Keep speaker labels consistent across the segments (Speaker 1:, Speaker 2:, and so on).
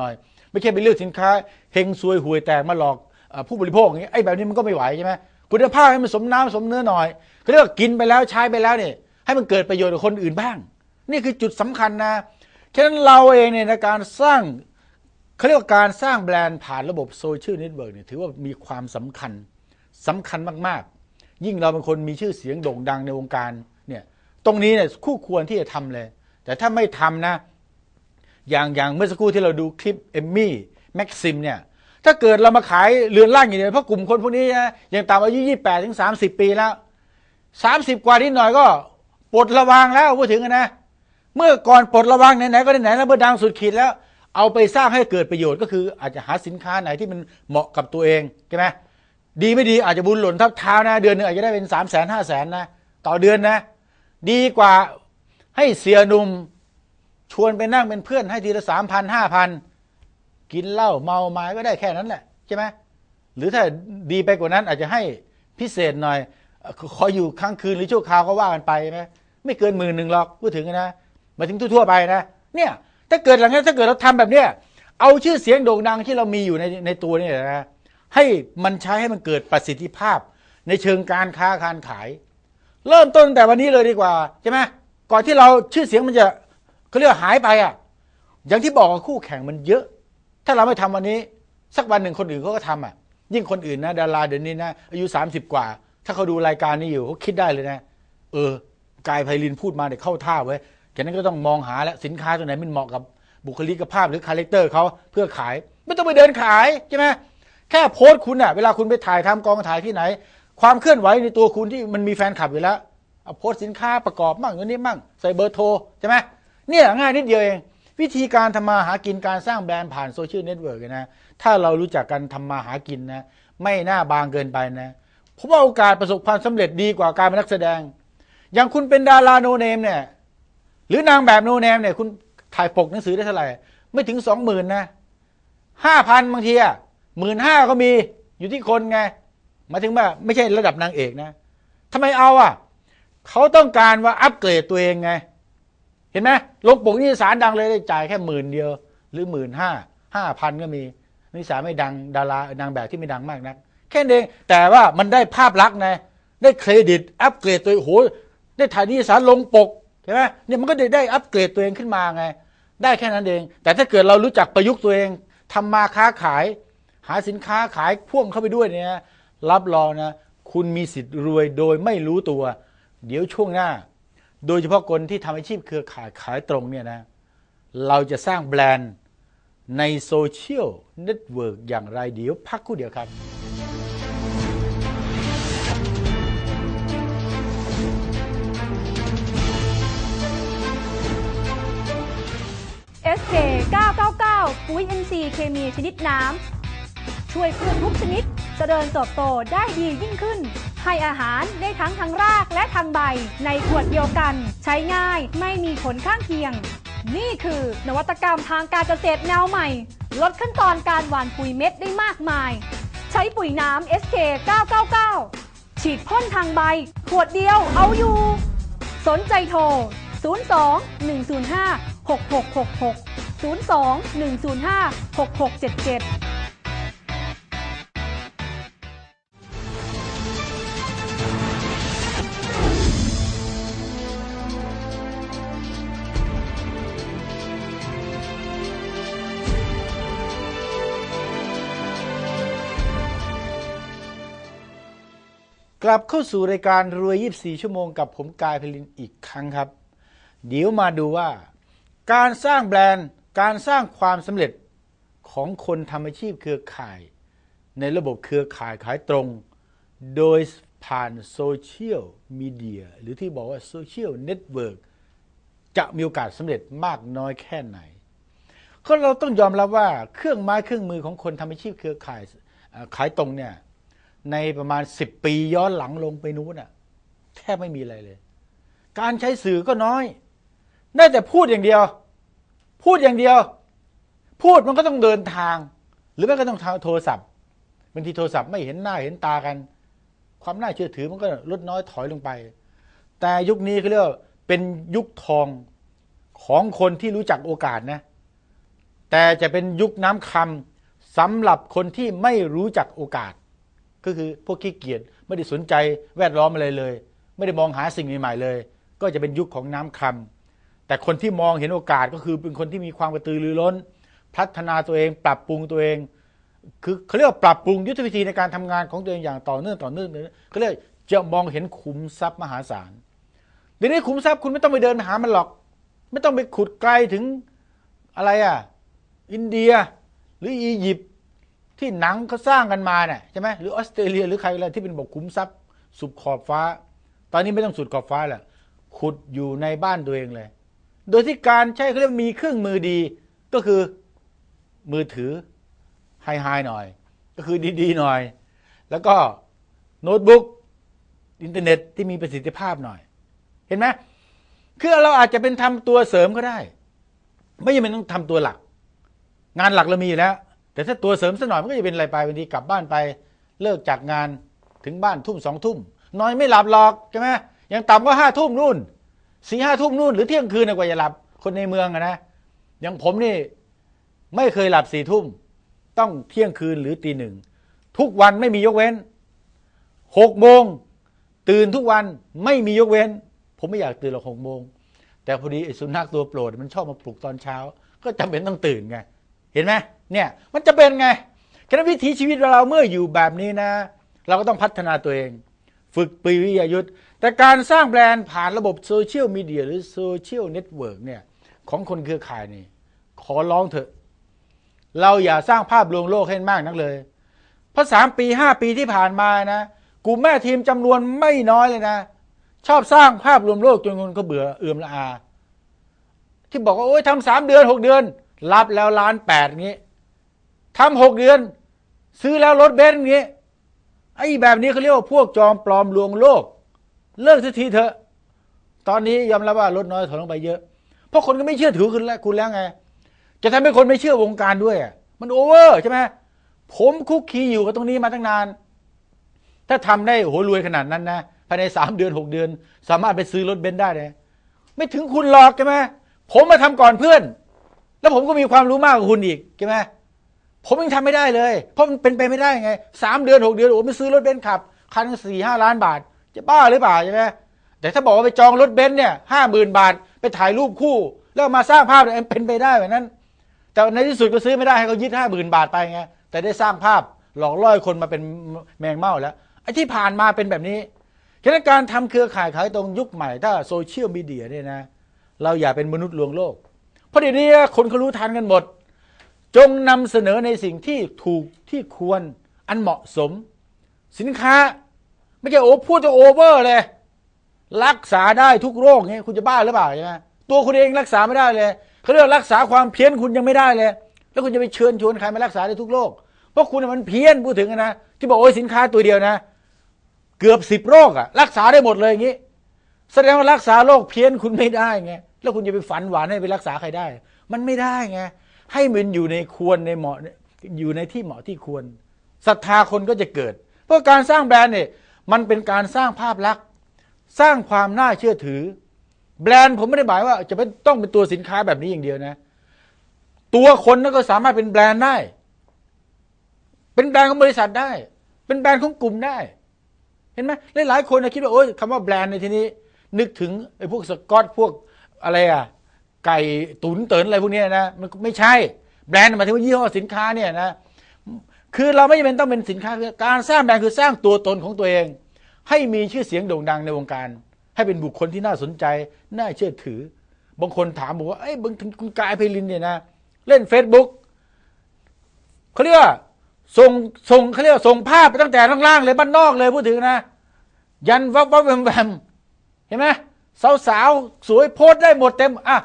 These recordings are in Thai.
Speaker 1: น่อยไม่ใช่ไปเลือกสินค้าเฮงซวย หวย แตกมาหลอกผู้บริโภคอย่างนี้ไอ้แบบนี้มันก็ไม่ไหวใช่ไหมคุณภาพให้มันสมน้ำสมเนื้อหน่อยเขาเรียกว่ากินไปแล้วใช้ไปแล้วเนี่ยให้มันเกิดประโยชน์กับคนอื่นบ้าง นี่คือจุดสำคัญนะฉะนั้นเราเองเนี่ยในการสร้างเขาเรียกว่าการสร้างแบรนด์ผ่านระบบโซเชียลเน็ตเวิร์กเนี่ยถือว่ามีความสำคัญสำคัญมาก ๆ ยิ่งเราเป็นคนมีชื่อเสียงโด่งดังในวงการเนี่ยตรงนี้เนี่ยคู่ควรที่จะทำเลย แต่ถ้าไม่ทำนะอย่างอย่างเมื่อสักครู่ที่เราดูคลิปเอมมี่แม็กซิมเนี่ยถ้าเกิดเรามาขายเรือนร่างอย่างเดียวเพราะกลุ่มคนพวกนี้นะยังตามอายุ28ถึง30 ปีแล้ว 30 กว่านิดหน่อยก็ปลดระวางแล้วพูดถึงนะ เมื่อก่อนปลดระวางไหนๆก็ไหนๆแล้วเมื่อดังสุดขีดแล้ว เอาไปสร้างให้เกิดประโยชน์ ก็คืออาจจะหาสินค้าไหนที่มันเหมาะกับตัวเองใช่ไหมดีไม่ดีอาจจะบุญหล่นทับเท้านะเดือนนึงอาจจะได้เป็น3ามแสนห้าแสนนะต่อเดือนนะ ดีกว่าให้เสียหนุ่มชวนไปนั่งเป็นเพื่อนให้ทีละสามพันห้าพันกินเหล้าเมาไม้ก็ได้แค่นั้นแหละใช่ไหมหรือถ้าดีไปกว่านั้นอาจจะให้พิเศษหน่อย ขออยู่ค้างคืนหรือชั่วคราวก็ว่ากันไปใช่ไหมไม่เกินหมื่นหนึ่งหรอกพูดถึงนะมาถึงทั่วไปนะ เนี่ยถ้าเกิดหลังนี้ถ้าเกิดเราทำแบบเนี้ยเอาชื่อเสียงโด่งดังที่เรามีอยู่ในในตัวนี่นะให้มันใช้ให้มันเกิดประสิทธิภาพในเชิงการค้าการขาย เริ่มต้นแต่วันนี้เลยดีกว่าใช่ไหมก่อนที่เราชื่อเสียงมันจะเขาเรียกหายไปอ่ะ อย่างที่บอกคู่แข่งมันเยอะ ถ้าเราไม่ทำวันนี้ สักวันหนึ่งคนอื่นเขาก็ทำอ่ะ ยิ่งคนอื่นนะดาราเดี๋ยวนี้นะ อายุ 30 กว่า ถ้าเขาดูรายการนี้อยู่เขาคิดได้เลยนะ เออ กายไพลินพูดมาเดี๋ยวเข้าท่าไว้ฉะนั้นก็ต้องมองหาแล้วสินค้าตัวไหนมันเหมาะกับบุคลิกภาพหรือคาแรคเตอร์เขาเพื่อขาย ไม่ต้องไปเดินขายใช่ไหมแค่โพสต์คุณอะเวลาคุณไปถ่ายทำกองถ่ายที่ไหน ความเคลื่อนไหวในตัวคุณที่มันมีแฟนคลับอยู่แล้ว เอาโพสต์สินค้าประกอบมั่งอย่างนี้มั่งใส่เบอร์โทรใช่ไหมเนี่ยง่ายนิดเดียวเอง วิธีการทำมาหากินการสร้างแบรนด์ผ่านโซเชียลเน็ตเวิร์กนะถ้าเรารู้จักกันทำมาหากินนะ ไม่น่าบางเกินไปนะผมว่าโอกาสประสบความสำเร็จดีกว่าการเป็นนักแสดง อย่างคุณเป็นดาราโนเนมเนี่ยหรือนางแบบโนเนมเนี่ยคุณถ่ายปกหนังสือได้เท่าไหร่ ไม่ถึงสองหมื่นนะห้าพันบางทีอ่ะหมื่นห้าก็มีอยู่ที่คนไงมาถึงว่าไม่ใช่ระดับนางเอกนะทำไมเอาอ่ะ เขาต้องการว่าอัปเกรดตัวเองไงเห็นไหมลงปกนิสารดังเลยได้จ่ายแค่หมื่นเดียวหรือหมื่นห้าห้าพันก็มีนิสารไม่ดังดารานางแบบที่ไม่ดังมากนักแค่นั้เองแต่ว่ามันได้ภาพลักษณ์ไงได้เครดิตอัปเกรดตัวโอ้โหได้ถ่ายนิสารลงปกใช่ไหมเนี่ยมันก็ได้ได้อัปเกรดตัวเองขึ้นมาไง ได้แค่นั้นเอง แต่ถ้าเกิดเรารู้จักประยุกต์ตัวเอง ทำมาค้าขาย หาสินค้าขายพ่วงเข้าไปด้วยเนี่ยรับรองนะ คุณมีสิทธิ์รวยโดยไม่รู้ตัว เดี๋ยวช่วงหน้าโดยเฉพาะคนที่ทำอาชีพเครือข่ายขายตรงเนี่ยนะ เราจะสร้างแบรนด์ในโซเชียลเน็ตเวิร์กอย่างไรเดี๋ยวพักคู่เดียวครับเอสเคก้าปุ๋ยเอ็นซีเคมีชนิดน้ำช่วยพืชทุกชนิดจเจริญเติบโตได้ดียิ่งขึ้นให้อาหารได้ทั้งทางรากและทางใบในขวดเดียวกันใช้ง่ายไม่มีผลข้างเคียง นี่คือ นวัตกรรมทางการเกษตรแนวใหม่ ลดขั้นตอนการหว่านปุ๋ยเม็ดได้มากมาย ใช้ปุ๋ยน้ำ SK 999ฉีดพ่นทางใบ ขวดเดียวเอาอยู่ สนใจโทร 02 105 6666 02 105 6677กลับเข้าสู่รายการรวย 24 ชั่วโมงกับผมกายพลินอีกครั้งครับ เดี๋ยวมาดูว่า การสร้างแบรนด์การสร้างความสำเร็จของคนทำอาชีพเครือข่าย ในระบบเครือข่ายขายตรงโดยผ่านโซเชียลมีเดียหรือที่บอกว่าโซเชียลเน็ตเวิร์กจะมีโอกาสสำเร็จมากน้อยแค่ไหนก็เราต้องยอมรับว่าเครื่องไม้เครื่องมือของคนทำอาชีพเครือข่ายขายตรงเนี่ยในประมาณสิบปีย้อนหลังลงไปนู้นอ่ะแทบไม่มีอะไรเลย การใช้สื่อก็น้อยได้แต่พูดอย่างเดียว พูดอย่างเดียว พูดมันก็ต้องเดินทาง หรือไม่ก็ต้องโทรศัพท์บางทีโทรศัพท์ไม่เห็นหน้าเห็นตากัน ความน่าเชื่อถือมันก็ลดน้อยถอยลงไป แต่ยุคนี้เขาเรียกว่าเป็นยุคทองของคนที่รู้จักโอกาสนะแต่จะเป็นยุคน้ำคำสำหรับคนที่ไม่รู้จักโอกาสก็คือ พวกขี้เกียจไม่ได้สนใจแวดล้อมอะไรเลย ไม่ได้มองหาสิ่งใหม่ๆเลย ก็จะเป็นยุคของน้ำคำแต่คนที่มองเห็นโอกาสก็คือเป็นคนที่มีความกระตือรือร้น พัฒนาตัวเอง ปรับปรุงตัวเองคือเขาเรียกว่าปรับปรุงยุทธวิธีในการทำงานของตัวเองอย่างต่อเนื่องต่อเนื่องเขาเรียกจะมองเห็นขุมทรัพย์มหาศาลเดี๋ยวนี้ขุมทรัพย์คุณไม่ต้องไปเดินหามันหรอก ไม่ต้องไปขุดไกลถึงอะไรอ่ะอินเดียหรืออียิปต์ที่หนังเขาสร้างกันมาเนี่ยใช่ไหมหรือออสเตรเลียหรือใครอะไรที่เป็นบอกคุ้มทรัพย์สุดขอบฟ้า ตอนนี้ไม่ต้องสุดขอบฟ้าแหละขุดอยู่ในบ้านตัวเองเลย โดยที่การใช้เขาเรียกมีเครื่องมือดีก็คือมือถือ ไฮไฮหน่อย ก็คือดี ๆ หน่อย แล้วก็โน้ตบุ๊ก อินเทอร์เน็ตที่มีประสิทธิภาพหน่อย เห็นไหมคือเราอาจจะเป็นทำตัวเสริมก็ได้ ไม่จำเป็นต้องทำตัวหลัก งานหลักเรามีอยู่แล้วแต่ถ้าตัวเสริมสักหน่อยมันก็จะเป็นอะไรไปบางทีกลับบ้านไปเลิกจากงานถึงบ้านทุ่มสองทุ่มนอนไม่หลับหรอกใช่ไหมยังต่ำก็ห้าทุ่มนู่นสี่ห้าทุ่มนู่นหรือเที่ยงคืนกว่าจะหลับคนในเมืองนะอย่างผมนี่ไม่เคยหลับสี่ทุ่มต้องเที่ยงคืนหรือตีหนึ่งทุกวันไม่มียกเว้นหกโมงตื่นทุกวันไม่มียกเว้น ผมไม่อยากตื่นหรอกหกโมงแต่พอดีสุนัขตัวโปรด มันชอบมาปลุกตอนเช้า ก็จำเป็นต้องตื่นไงเห็นไหมเนี่ยมันจะเป็นไงฉะนั้นวิถีชีวิตเราเมื่ออยู่แบบนี้นะ เราก็ต้องพัฒนาตัวเอง ฝึกปีวิยายุทธแต่การสร้างแบรนด์ผ่านระบบโซเชียลมีเดียหรือโซเชียลเน็ตเวิร์กเนี่ยของคนเครือข่ายนี่ ขอร้องเถอะ เราอย่าสร้างภาพลวงโลกให้มากนักเลยเพราะสามปีห้าปีที่ผ่านมานะกลุ่มแม่ทีมจำนวนไม่น้อยเลยนะ ชอบสร้างภาพลวงโลกจนคนก็เบื่อเอื่มละอา ที่บอกว่าโอ้ยทำสามเดือนหกเดือนรับแล้วล้านแปดงี้ทำหกเดือน ซื้อแล้วรถเบนซ์งี้ ไอ้แบบนี้เขาเรียกว่า พวกจอมปลอมลวงโลก เลิกสักทีเถอะ ตอนนี้ยอมรับว่าลดน้อยถอยลงไปเยอะ เพราะคนก็ไม่เชื่อถือคุณแล้วคุณแล้วไง จะทำให้คนไม่เชื่อวงการด้วย มันโอเวอร์ ใช่ไหม ผมคุกคีอยู่กับตรงนี้มาตั้งนาน ถ้าทำได้โหรวยขนาดนั้นนะภายในสามเดือนหกเดือน สามารถไปซื้อรถเบนซ์ได้เลย ไม่ถึงคุณหรอกใช่ไหมผมมาทำก่อนเพื่อนแล้วผมก็มีความรู้มากกว่าคุณอีกใช่ไหมผมยังทำไม่ได้เลย เพราะมันเป็นไปไม่ได้ไงสามเดือนหกเดือนโอ้ไม่ซื้อรถเบนซ์ขับ คันสี่ห้าล้านบาท จะบ้าหรือเปล่าใช่ไหมแต่ถ้าบอกว่าไปจองรถเบนซ์เนี่ยห้าหมื่นบาทไปถ่ายรูปคู่ แล้วมาสร้างภาพเนี่ยเป็นไปได้แบบนั้น แต่ในที่สุดก็ซื้อไม่ได้ให้เขายึดห้าหมื่นบาทไปไง แต่ได้สร้างภาพหลอกล่อคนมาเป็นแมงเม่าแล้ว ไอ้ที่ผ่านมาเป็นแบบนี้ฉะนั้นการทำเครือข่ายขายตรงยุคใหม่ถ้าโซเชียลมีเดียเนี่ยนะ เราอย่าเป็นมนุษย์ลวงโลกเพราะเดี๋ยวนี้คนเขารู้ทันกันหมดจงนำเสนอในสิ่งที่ถูกที่ควรอันเหมาะสม สินค้าไม่ใช่โอ้พูดจะโอเวอร์เลย รักษาได้ทุกโรคไงคุณจะบ้าหรือเปล่าใช่ไหมตัวคุณเองรักษาไม่ได้เลยเขาเรียกรักษาความเพี้ยนคุณยังไม่ได้เลยแล้วคุณจะไปเชิญชวนใครมารักษาได้ทุกโรคเพราะคุณมันเพี้ยนพูดถึงนะที่บอกโอ้ยสินค้าตัวเดียวนะ เกือบสิบโรคอะรักษาได้หมดเลยอย่างนี้แสดงว่ารักษาโรคเพี้ยนคุณไม่ได้ไงแล้วคุณจะไปฝันหวานให้ไปรักษาใครได้ มันไม่ได้ไงให้มันอยู่ในควรในเหมาะอยู่ในที่เหมาะที่ควรศรัทธาคนก็จะเกิด เพราะการสร้างแบรนด์เนี่ยมันเป็นการสร้างภาพลักษณ์ สร้างความน่าเชื่อถือ แบรนด์ผมไม่ได้หมายว่า จะเป็นต้องเป็นตัวสินค้าแบบนี้อย่างเดียวนะ ตัวคนก็สามารถเป็นแบรนด์ได้ เป็นแบรนด์ของบริษัทได้ เป็นแบรนด์ของกลุ่มได้ เห็นไหมหลายๆคนนะคิดว่าโอ้ยคำว่าแบรนด์ในที่นี้ นึกถึงไอ้พวกสกอตพวกอะไรอ่ะไก่ตุนเตินอะไรพวกนี้นะมันไม่ใช่แบรนด์มาทถึงว่ายี่ห้อสินค้าเนี่ยนะคือเราไม่จำเป็นต้องเป็นสินค้าการสร้างแบรนด์คือสร้างตัวตนของตัวเอง ให้มีชื่อเสียงโด่งดังในวงการ ให้เป็นบุคคลที่น่าสนใจ น่าเชื่อถือบางคนถามบอกว่า เอ้ยบางคุณกายเพลินเนี่ยนะ เล่น Facebook เขาเรียกว่าส่งส่งเขาเรียกส่งภาพไปตั้งแต่ล่างๆเลยบ้านนอกเลยพูดถึงนะยันวับวับแวมแวมเห็นไหมสาวสาวสวยโพสได้หมดเต็มอ่ะ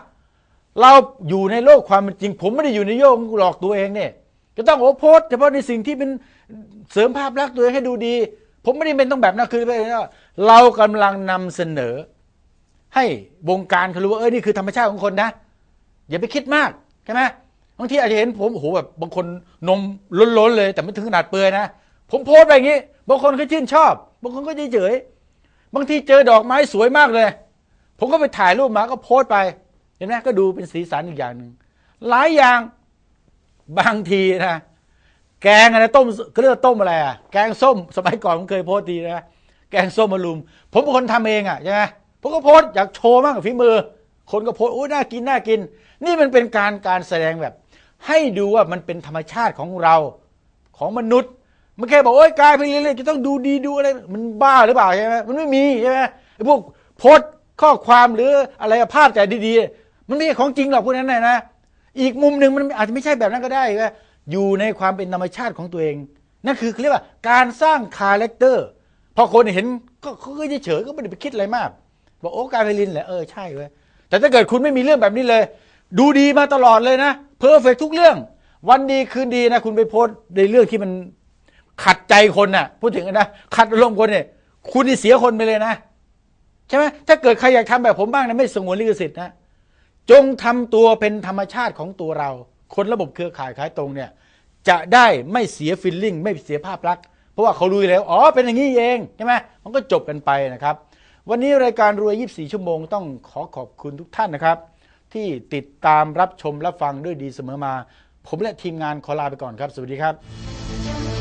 Speaker 1: เราอยู่ในโลกความจริง ผมไม่ได้อยู่ในโลกหลอกตัวเองเนี่ยจะต้องโอ้โพสเฉพาะในสิ่งที่เป็นเสริมภาพลักษณ์ตัวเองให้ดูดี ผมไม่ได้เป็นต้องแบบนั้นคือ เรากำลังนำเสนอ ให้วงการเขารู้ว่าเอ้ยนี่คือธรรมชาติของคนนะ อย่าไปคิดมากใช่ไหมบางทีอาจจะเห็นผมโอ้โหแบบบางคนนม ล้นๆ เลย แต่ไม่ถึงขนาดเปื่อยนะผมโพสไปอย่างนี้ บางคนก็ชื่นชอบ บางคนก็เฉยๆบางทีเจอดอกไม้สวยมากเลยผมก็ไปถ่ายรูปมา ก็โพสต์ไป เห็นไหมก็ดูเป็นสีสันอีกอย่างหนึ่ง หลายอย่าง บางทีนะ แกงอะไรต้มเครื่องต้มอะไรอ่ะ แกงส้ม สมัยก่อนผมเคยโพสต์ดีนะ แกงส้มมะลุมผมเป็นคนทำเองอ่ะใช่ไหมผมก็โพสต์อยากโชว์มากฝีมือ คนก็โพสต์โอ้ยน่ากิน น่ากิน นี่มันเป็นการการแสดงแบบ ให้ดูว่ามันเป็นธรรมชาติของเรา ของมนุษย์ มันแค่บอกโอ้ยกายเป็นเรื่องจะต้องดูดีดูอะไร มันบ้าหรือเปล่าใช่ไหมมันไม่มีใช่ไหมไอ้พวกโพสต์ข้อความหรืออะไรภาพแต่ดีๆ มันไม่ใช่ของจริงหรอกพวกนั้นนะนะ อีกมุมหนึ่งมันอาจจะไม่ใช่แบบนั้นก็ได้ก็อยู่ในความเป็นธรรมชาติของตัวเอง นั่นคือเรียกว่าการสร้างคาแรคเตอร์ พอคนเห็นก็เขาก็จะเฉยก็ไม่ได้ไปคิดอะไรมาก บอกโอ้การไปลินแหละ เออใช่เว้ยแต่ถ้าเกิดคุณไม่มีเรื่องแบบนี้เลย ดูดีมาตลอดเลยนะเพอร์เฟกทุกเรื่อง วันดีคืนดีนะ คุณไปโพสในเรื่องที่มันขัดใจคนนะ่ะพูดถึงนะขัดอารมณ์คนเนี่ย คุณจะเสียคนไปเลยนะใช่ไหมถ้าเกิดใครอยากทำแบบผมบ้างนะไม่สงวนลิขสิทธิ์นะจงทำตัวเป็นธรรมชาติของตัวเรา คนระบบเครือข่ายขายตรงเนี่ยจะได้ไม่เสียฟิลลิ่ง ไม่เสียภาพลักษณ์เพราะว่าเขารู้แล้ว อ๋อเป็นอย่างนี้เองใช่ไหมมันก็จบกันไปนะครับ วันนี้รายการรวย 24 ชั่วโมง ต้องขอขอบคุณทุกท่านนะครับ ที่ติดตามรับชมรับฟังด้วยดีเสมอมา ผมและทีมงานขอลาไปก่อนครับสวัสดีครับ